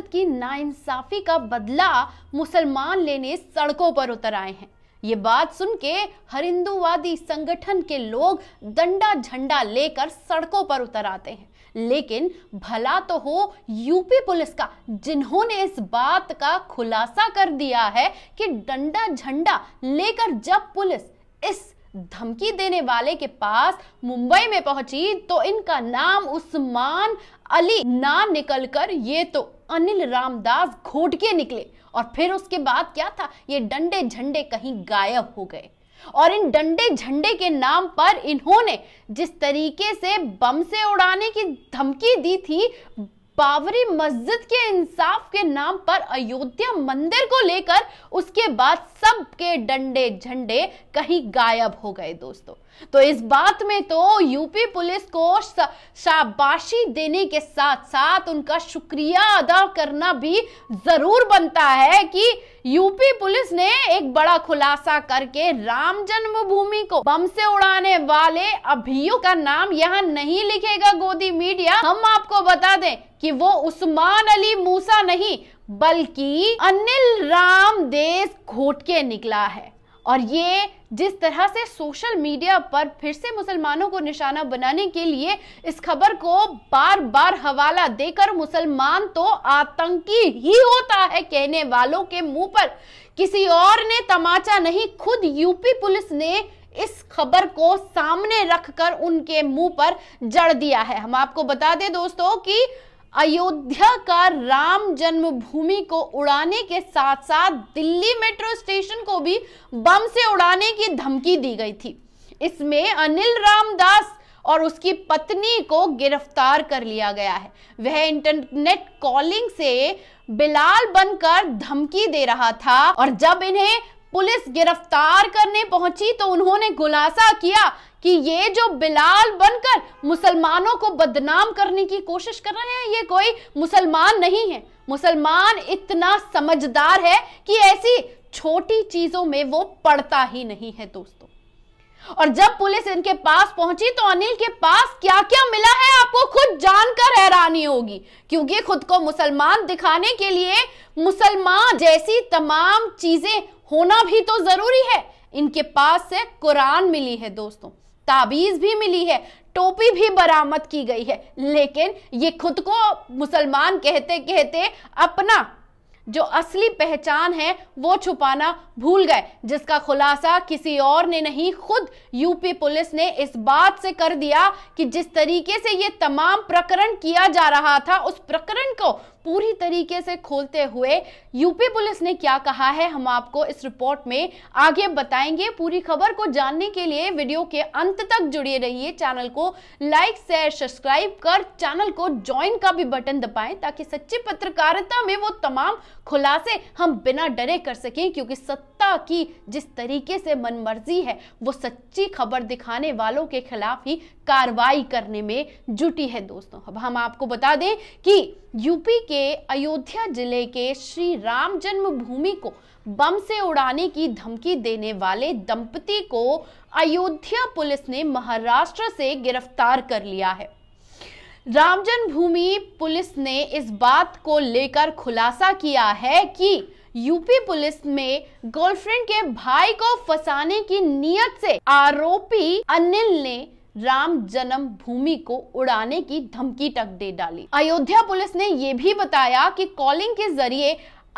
भारत की नाइंसाफी का बदला मुसलमान लेने सड़कों पर उतर आए हैं ये बात सुन के हरिंदुवादी संगठन के लोग दंडा झंडा लेकर सड़कों पर उतर आते हैं लेकिन भला तो हो यूपी पुलिस का जिन्होंने इस बात का खुलासा कर दिया है कि डंडा झंडा लेकर जब पुलिस इस धमकी देने वाले के पास मुंबई में पहुंची तो इनका नाम उस्मान अली ना निकलकर ये तो अनिल रामदास घोटके निकले और फिर उसके बाद क्या था ये डंडे झंडे कहीं गायब हो गए और इन डंडे झंडे के नाम पर इन्होंने जिस तरीके से बम से उड़ाने की धमकी दी थी बाबरी मस्जिद के इंसाफ के नाम पर अयोध्या मंदिर को लेकर उसके बाद सबके डंडे झंडे कहीं गायब हो गए दोस्तों तो इस बात में तो यूपी पुलिस को शाबाशी देने के साथ साथ उनका शुक्रिया अदा करना भी जरूर बनता है कि यूपी पुलिस ने एक बड़ा खुलासा करके राम जन्मभूमि को बम से उड़ाने वाले अभियुक्त का नाम यहाँ नहीं लिखेगा गोदी मीडिया हम आपको बता दें कि वो उस्मान अली मूसा नहीं बल्कि अनिल राम देश घोट के निकला है और ये जिस तरह से सोशल मीडिया पर फिर से मुसलमानों को निशाना बनाने के लिए इस खबर को बार बार हवाला देकर मुसलमान तो आतंकी ही होता है कहने वालों के मुंह पर किसी और ने तमाचा नहीं खुद यूपी पुलिस ने इस खबर को सामने रखकर उनके मुंह पर जड़ दिया है हम आपको बता दें दोस्तों कि अयोध्या का राम जन्मभूमि को उड़ाने के साथ साथ दिल्ली मेट्रो स्टेशन को भी बम से उड़ाने की धमकी दी गई थी इसमें अनिल रामदास और उसकी पत्नी को गिरफ्तार कर लिया गया है वह इंटरनेट कॉलिंग से बिलाल बनकर धमकी दे रहा था और जब इन्हें पुलिस गिरफ्तार करने पहुंची तो उन्होंने खुलासा किया कि ये जो बिलाल बनकर मुसलमानों को बदनाम करने की कोशिश कर रहे हैं ये कोई मुसलमान नहीं है मुसलमान इतना समझदार है कि ऐसी छोटी चीजों में वो पड़ता ही नहीं है दोस्तों और जब पुलिस इनके पास पहुंची तो अनिल के पास क्या क्या मिला है आपको खुद जानकर हैरानी होगी क्योंकि खुद को मुसलमान दिखाने के लिए मुसलमान जैसी तमाम चीजें होना भी तो जरूरी है इनके पास से कुरान मिली है दोस्तों ताबीज भी मिली है टोपी भी बरामद की गई है लेकिन ये खुद को मुसलमान कहते कहते अपना जो असली पहचान है वो छुपाना भूल गए जिसका खुलासा किसी और ने नहीं खुद यूपी पुलिस ने इस बात से कर दिया कि जिस तरीके से ये तमाम प्रकरण किया जा रहा था उस प्रकरण को पूरी तरीके से खोलते हुए यूपी पुलिस ने क्या कहा है हम आपको इस रिपोर्ट में आगे बताएंगे पूरी खबर को जानने के लिए वीडियो के अंत तक जुड़े रहिए चैनल को लाइक शेयर सब्सक्राइब कर चैनल को ज्वाइन का भी बटन दबाएं ताकि सच्ची पत्रकारिता में वो तमाम खुलासे हम बिना डरे कर सकें क्योंकि सत्ता की जिस तरीके से मनमर्जी है वो सच्ची खबर दिखाने वालों के खिलाफ ही कार्रवाई करने में जुटी है दोस्तों अब हम आपको बता दें कि यूपी के अयोध्या जिले के श्री राम जन्मभूमि को बम से उड़ाने की धमकी देने वाले दंपति को अयोध्या पुलिस ने महाराष्ट्र से गिरफ्तार कर लिया है राम जन्मभूमि पुलिस ने इस बात को लेकर खुलासा किया है कि यूपी पुलिस में गर्लफ्रेंड के भाई को फंसाने की नीयत से आरोपी अनिल ने राम जन्म भूमि को उड़ाने की धमकी तक दे डाली अयोध्या पुलिस ने यह भी बताया कि कॉलिंग के जरिए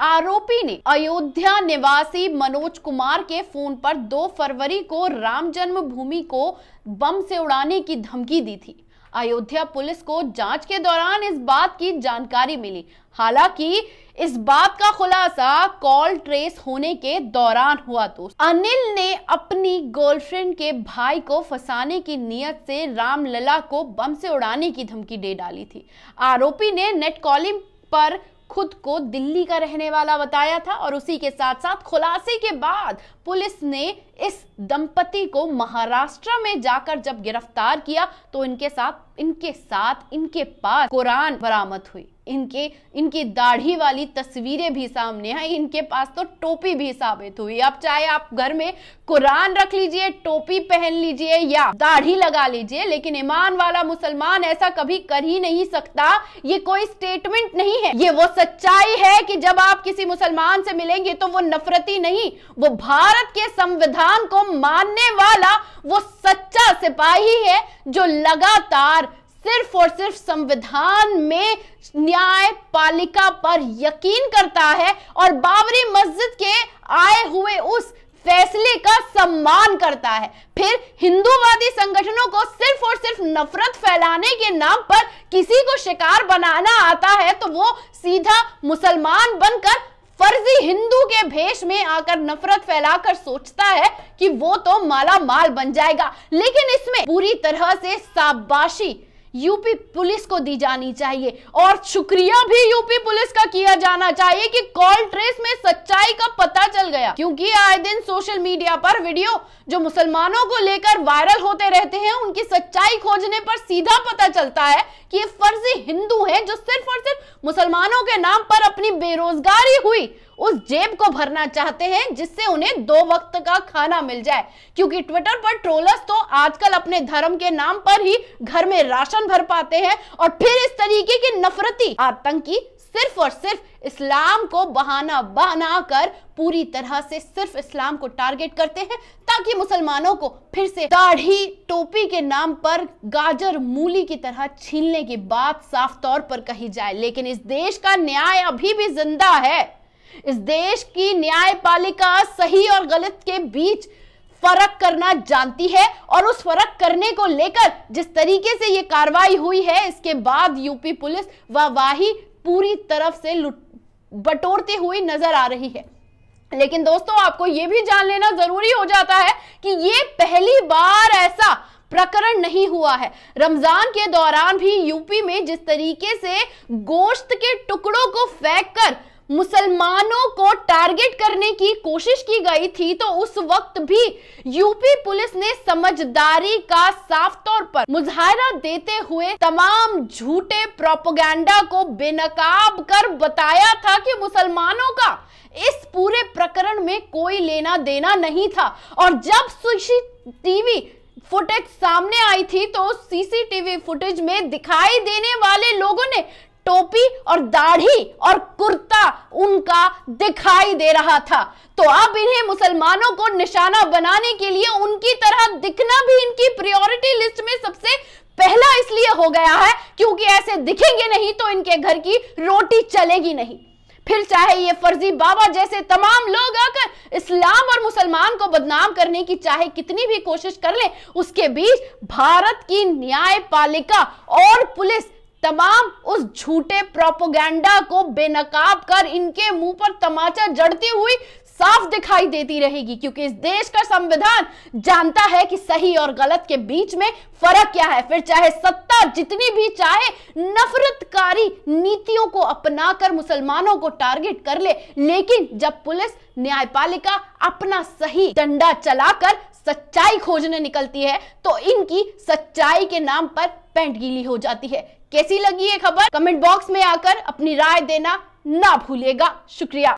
आरोपी ने अयोध्या निवासी मनोज कुमार के फोन पर 2 फरवरी को राम जन्म भूमि को बम से उड़ाने की धमकी दी थी अयोध्या पुलिस को जांच के दौरान इस बात की जानकारी मिली हालांकि इस बात का खुलासा कॉल ट्रेस होने के दौरान हुआ तो अनिल ने अपनी गर्लफ्रेंड के भाई को फंसाने की नियत से रामलला को बम से उड़ाने की धमकी दे डाली थी आरोपी ने नेट कॉलिंग पर खुद को दिल्ली का रहने वाला बताया था और उसी के साथ साथ खुलासे के बाद पुलिस ने इस दंपति को महाराष्ट्र में जाकर जब गिरफ्तार किया तो इनके साथ इनके साथ इनके पास कुरान बरामद हुई इनके इनकी दाढ़ी वाली तस्वीरें भी सामने आई इनके पास तो टोपी भी साबित हुई अब चाहे आप घर में कुरान रख लीजिए टोपी पहन लीजिए या दाढ़ी लगा लीजिए लेकिन ईमान वाला मुसलमान ऐसा कभी कर ही नहीं सकता ये कोई स्टेटमेंट नहीं है ये वो सच्चाई है कि जब आप किसी मुसलमान से मिलेंगे तो वो नफरती नहीं वो भारत के संविधान को मानने वाला वो सच्चा सिपाही है जो लगातार सिर्फ और सिर्फ संविधान में न्यायपालिका पर यकीन करता है और बाबरी मस्जिद के आए हुए उस फैसले का सम्मान करता है फिर हिंदूवादी संगठनों को सिर्फ और सिर्फ नफरत फैलाने के नाम पर किसी को शिकार बनाना आता है तो वो सीधा मुसलमान बनकर फर्जी हिंदू के भेष में आकर नफरत फैलाकर सोचता है कि वो तो माला माल बन जाएगा लेकिन इसमें पूरी तरह से साबाशी यूपी पुलिस को दी जानी चाहिए और शुक्रिया भी यूपी पुलिस का किया जाना चाहिए कि कॉल ट्रेस में सच्चाई का पता चल गया क्योंकि आए दिन सोशल मीडिया पर वीडियो जो मुसलमानों को लेकर वायरल होते रहते हैं उनकी सच्चाई खोजने पर सीधा पता चलता है कि ये फर्जी हिंदू हैं जो सिर्फ और सिर्फ मुसलमानों के नाम पर अपनी बेरोजगारी हुई उस जेब को भरना चाहते हैं जिससे उन्हें दो वक्त का खाना मिल जाए क्योंकि ट्विटर पर ट्रोलर्स तो आजकल अपने धर्म के नाम पर ही घर में राशन भर पाते हैं और फिर इस तरीके के नफरती आतंकी सिर्फ और सिर्फ इस्लाम को बहाना बनाकर पूरी तरह से सिर्फ इस्लाम को टारगेट करते हैं ताकि मुसलमानों को फिर से दाढ़ी टोपी के नाम पर गाजर मूली की तरह छीनने की बात साफ तौर पर कही जाए लेकिन इस देश का न्याय अभी भी जिंदा है इस देश की न्यायपालिका सही और गलत के बीच फर्क करना जानती है और उस फर्क करने को लेकर जिस तरीके से यह कार्रवाई हुई है इसके बाद यूपी पुलिस वाही पूरी तरफ से बटोरती हुई नजर आ रही है लेकिन दोस्तों आपको यह भी जान लेना जरूरी हो जाता है कि ये पहली बार ऐसा प्रकरण नहीं हुआ है रमजान के दौरान भी यूपी में जिस तरीके से गोश्त के टुकड़ों को फेंक कर मुसलमानों को टारगेट करने की कोशिश की गई थी तो उस वक्त भी यूपी पुलिस ने समझदारी का साफ तौर पर मुजाहरा देते हुए तमाम झूठे प्रोपोगंडा को बेनकाब कर बताया था कि मुसलमानों का इस पूरे प्रकरण में कोई लेना देना नहीं था और जब सीसीटीवी फुटेज सामने आई थी तो सीसीटीवी फुटेज में दिखाई देने वाले लोगों ने टोपी और दाढ़ी और कुर्ता उनका दिखाई दे रहा था तो अब इन्हें मुसलमानों को निशाना बनाने के लिए उनकी तरह दिखना भी इनकी प्रायोरिटी लिस्ट में सबसे पहला इसलिए हो गया है क्योंकि ऐसे दिखेंगे नहीं तो इनके घर की रोटी चलेगी नहीं फिर चाहे ये फर्जी बाबा जैसे तमाम लोग आकर इस्लाम और मुसलमान को बदनाम करने की चाहे कितनी भी कोशिश कर ले उसके बीच भारत की न्यायपालिका और पुलिस तमाम उस झूठे प्रोपोगंडा को बेनकाब कर इनके मुंह पर तमाचा जड़ती हुई साफ दिखाई देती रहेगी क्योंकि इस देश का संविधान जानता है कि सही और गलत के बीच में फर्क क्या है फिर चाहे सत्ता जितनी भी चाहे नफरतकारी नीतियों को अपनाकर मुसलमानों को टारगेट कर ले लेकिन जब पुलिस न्यायपालिका अपना सही डंडा चलाकर सच्चाई खोजने निकलती है तो इनकी सच्चाई के नाम पर पेंट गीली हो जाती है कैसी लगी ये खबर कमेंट बॉक्स में आकर अपनी राय देना ना भूलिएगा शुक्रिया